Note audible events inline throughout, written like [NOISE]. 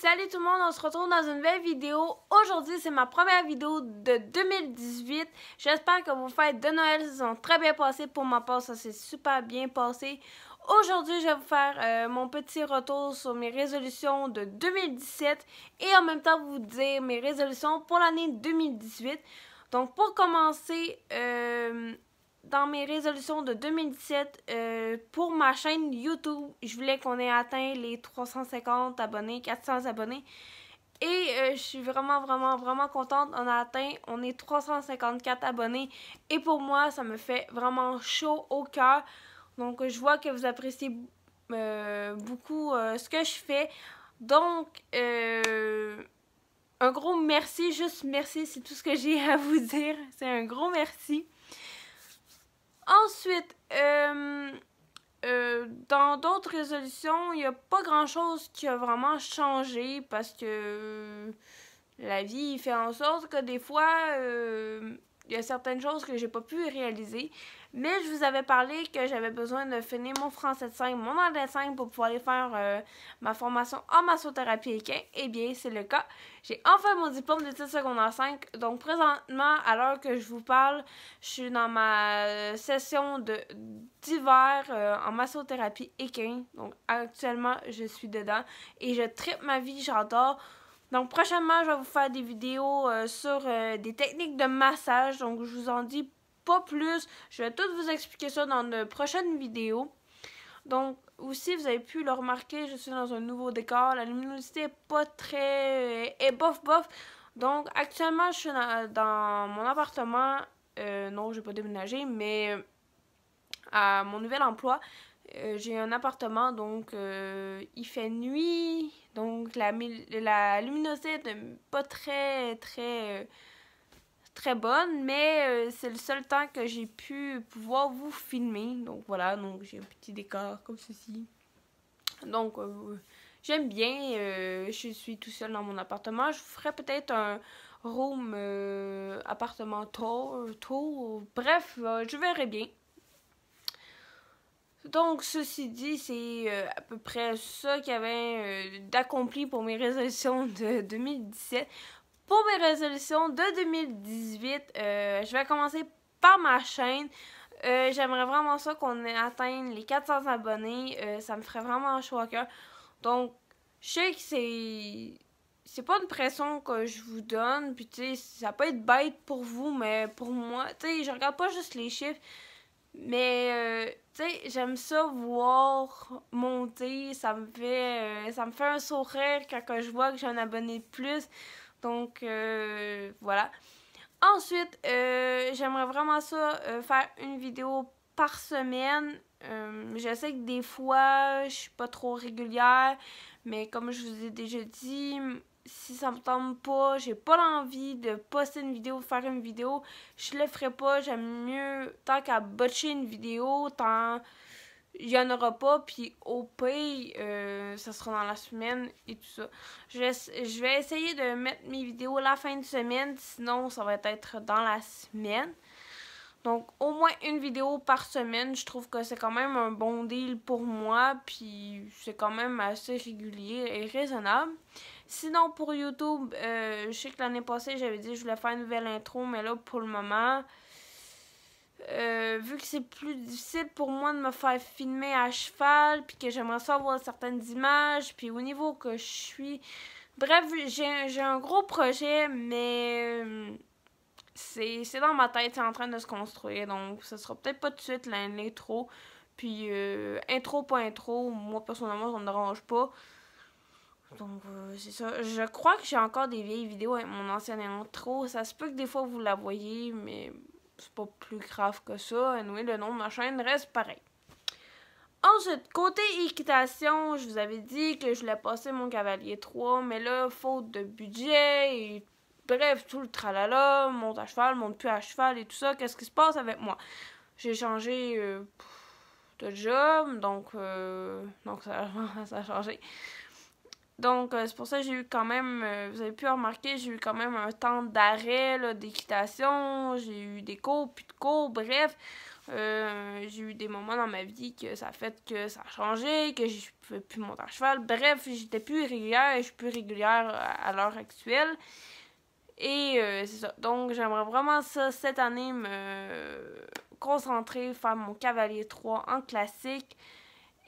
Salut tout le monde, on se retrouve dans une nouvelle vidéo. Aujourd'hui, c'est ma première vidéo de 2018. J'espère que vos fêtes de Noël se sont très bien passées. Pour ma part, ça s'est super bien passé. Aujourd'hui, je vais vous faire euh, mon petit retour sur mes résolutions de 2017 et en même temps vous dire mes résolutions pour l'année 2018. Donc pour commencer, euh, dans mes résolutions de 2017, euh, pour ma chaîne YouTube, je voulais qu'on ait atteint les 350 abonnés, 400 abonnés. Et euh, je suis vraiment, vraiment, vraiment contente. On a atteint, on est 354 abonnés. Et pour moi, ça me fait vraiment chaud au cœur. Donc, je vois que vous appréciez euh, beaucoup ce que je fais. Donc, un gros merci, juste merci, c'est tout ce que j'ai à vous dire. C'est un gros merci. Ensuite, euh, euh, dans d'autres résolutions, il n'y a pas grand-chose qui a vraiment changé parce que euh, la vie fait en sorte que des fois, il y a certaines choses que j'ai pas pu réaliser. Mais je vous avais parlé que j'avais besoin de finir mon français de 5, mon anglais de 5 pour pouvoir aller faire euh, ma formation en massothérapie équin. Eh bien, c'est le cas. J'ai enfin mon diplôme d'études secondaire 5. Donc, présentement, à l'heure que je vous parle, je suis dans ma euh, session d'hiver euh, en massothérapie équin. Donc, actuellement, je suis dedans et je tripe ma vie, j'adore. Donc, prochainement, je vais vous faire des vidéos sur des techniques de massage. Donc, je vous en dis pas plus. Je vais tout vous expliquer ça dans une prochaine vidéo. Donc, aussi, vous avez pu le remarquer, je suis dans un nouveau décor. La luminosité est pas très... et bof bof. Donc, actuellement, je suis dans, mon appartement. Euh, non, j'ai pas déménagé, mais à mon nouvel emploi, euh, j'ai un appartement. Donc, euh, il fait nuit. Donc, la, la luminosité est pas très, très très bonne, mais euh, c'est le seul temps que j'ai pu pouvoir vous filmer. Donc voilà, donc j'ai un petit décor comme ceci. Donc euh, j'aime bien, euh, je suis tout seul dans mon appartement. Je ferai peut-être un room appartement tour, tour. Bref, je verrai bien. Donc, ceci dit, c'est à peu près ça qu'il y avait d'accompli pour mes résolutions de 2017. Pour mes résolutions de 2018, euh, je vais commencer par ma chaîne. Euh, j'aimerais vraiment ça qu'on atteigne les 400 abonnés. Euh, ça me ferait vraiment un choix au cœur. Donc, je sais que c'est... C'est pas une pression que je vous donne, puis tu sais, ça peut être bête pour vous, mais pour moi, tu sais, je regarde pas juste les chiffres, mais tu sais, j'aime ça voir monter, ça me fait ça me fait un sourire quand je vois que j'ai un abonné de plus. Donc euh, voilà. Ensuite, euh, j'aimerais vraiment ça, euh, faire une vidéo par semaine. je sais que des fois, je suis pas trop régulière, mais comme je vous ai déjà dit, si ça me tombe pas, j'ai pas l'envie de poster une vidéo, faire une vidéo, je le ferai pas. J'aime mieux, tant qu'à botcher une vidéo, tant il n'y en aura pas, puis au pays, euh, ça sera dans la semaine et tout ça. Je, je vais essayer de mettre mes vidéos la fin de semaine, sinon ça va être dans la semaine. Donc, au moins une vidéo par semaine, je trouve que c'est quand même un bon deal pour moi, puis c'est quand même assez régulier et raisonnable. Sinon, pour YouTube, euh, je sais que l'année passée, j'avais dit que je voulais faire une nouvelle intro, mais là, pour le moment, euh, vu que c'est plus difficile pour moi de me faire filmer à cheval, puis que j'aimerais ça avoir certaines images, puis au niveau que je suis... Bref, j'ai un gros projet, mais euh, c'est dans ma tête, c'est en train de se construire, donc ce sera peut-être pas tout de suite l'intro, puis euh, intro, pas intro, moi personnellement ça me dérange pas. Donc, c'est ça. Je crois que j'ai encore des vieilles vidéos avec mon ancien intro. Ça se peut que des fois vous la voyez, mais c'est pas plus grave que ça. oui, anyway, le nom de ma chaîne reste pareil. Ensuite, côté équitation, je vous avais dit que je l'ai passé mon cavalier 3, mais là, faute de budget et bref, tout le tralala, monte à cheval, monte plus à cheval et tout ça, qu'est-ce qui se passe avec moi? J'ai changé euh, de job, donc, euh, donc [LAUGHS] ça a changé. Donc, euh, c'est pour ça que j'ai eu quand même, euh, vous avez pu remarquer, j'ai eu quand même un temps d'arrêt d'équitation, j'ai eu des cours, puis de cours, bref. Euh, j'ai eu des moments dans ma vie que ça a fait que ça a changé, que je ne pouvais plus monter à cheval. Bref, j'étais plus régulière et je suis plus régulière à, l'heure actuelle. Et c'est ça. Donc, j'aimerais vraiment ça cette année me concentrer, faire mon cavalier 3 en classique.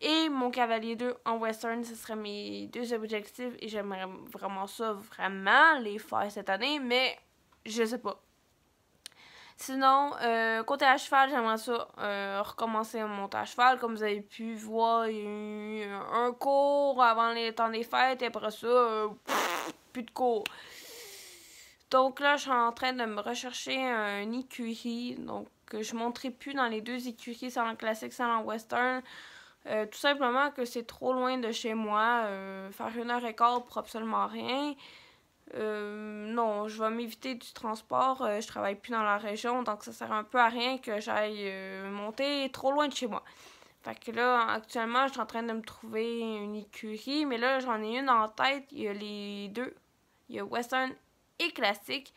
Et mon cavalier 2 en western, ce serait mes deux objectifs et j'aimerais vraiment ça, vraiment les faire cette année, mais je sais pas. Sinon, euh, côté à cheval, j'aimerais ça euh, recommencer mon montage à cheval. Comme vous avez pu voir, il y a eu un cours avant les temps des fêtes et après ça, euh, plus de cours. Donc là, je suis en train de me rechercher un écurie. Donc, je ne monterai plus dans les deux écuries, sans en classique, sans en western. Euh, tout simplement que c'est trop loin de chez moi. Euh, faire une heure et quart pour absolument rien. Euh, non, je vais m'éviter du transport. je travaille plus dans la région, donc ça sert un peu à rien que j'aille monter trop loin de chez moi. Fait que là, actuellement, je suis en train de me trouver une écurie, mais là, j'en ai une en tête. Il y a les deux. Il y a Western et classique.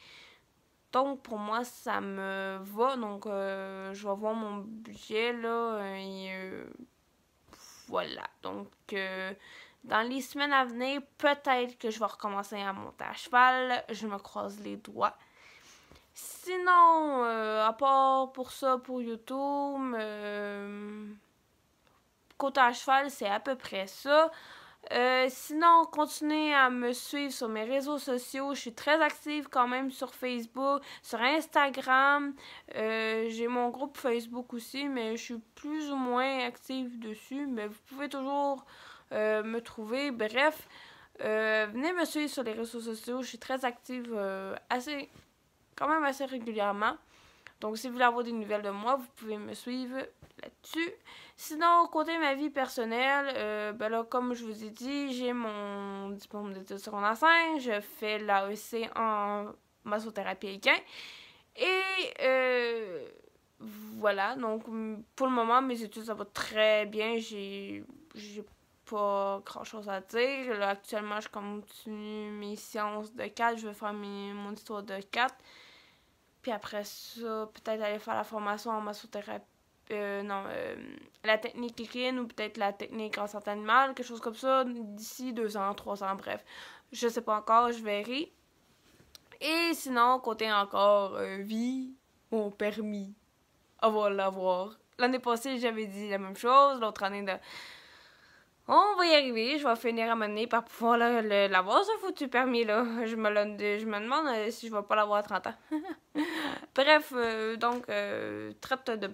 Donc, pour moi, ça me va. Donc, je vais voir mon budget, là voilà. Donc, euh, dans les semaines à venir, peut-être que je vais recommencer à monter à cheval. Je me croise les doigts. Sinon, euh, à part pour ça, pour YouTube, euh, côté à cheval, c'est à peu près ça. Euh, sinon, continuez à me suivre sur mes réseaux sociaux. Je suis très active quand même sur Facebook, sur Instagram. Euh, j'ai mon groupe Facebook aussi, mais je suis plus ou moins active dessus. Mais vous pouvez toujours euh, me trouver. Bref, venez me suivre sur les réseaux sociaux. Je suis très active assez, quand même assez régulièrement. Donc, si vous voulez avoir des nouvelles de moi, vous pouvez me suivre là-dessus. Sinon, côté ma vie personnelle, euh, ben là, comme je vous ai dit, j'ai mon diplôme d'études secondaires 5. Je fais l'AEC en massothérapie équine. Et euh, voilà, donc pour le moment, mes études, ça va très bien. J'ai pas grand-chose à dire. Là, actuellement, je continue mes séances de 4. Je vais faire mon histoire de 4. Puis après ça, peut-être aller faire la formation en massothérapie. Euh, non, euh, la technique clean ou peut-être la technique en santé animale, quelque chose comme ça, d'ici deux ans, trois ans, bref. Je sais pas encore, je verrai. Et sinon, côté encore euh, vie, mon permis, avoir ah, l'avoir. L'année passée, j'avais dit la même chose, l'autre année de on va y arriver, je vais finir à m'amener par pouvoir l'avoir ce foutu permis là. Je me, je me demande euh, si je vais pas l'avoir à 30 ans. [LAUGHS] Bref, euh, donc euh, traite de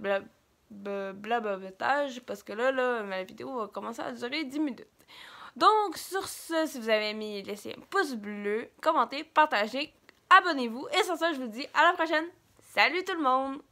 blablatage parce que là, là, ma vidéo va commencer à durer 10 minutes. Donc sur ce, si vous avez aimé, laissez un pouce bleu, commentez, partagez, abonnez-vous et sur ça, je vous dis à la prochaine. Salut tout le monde!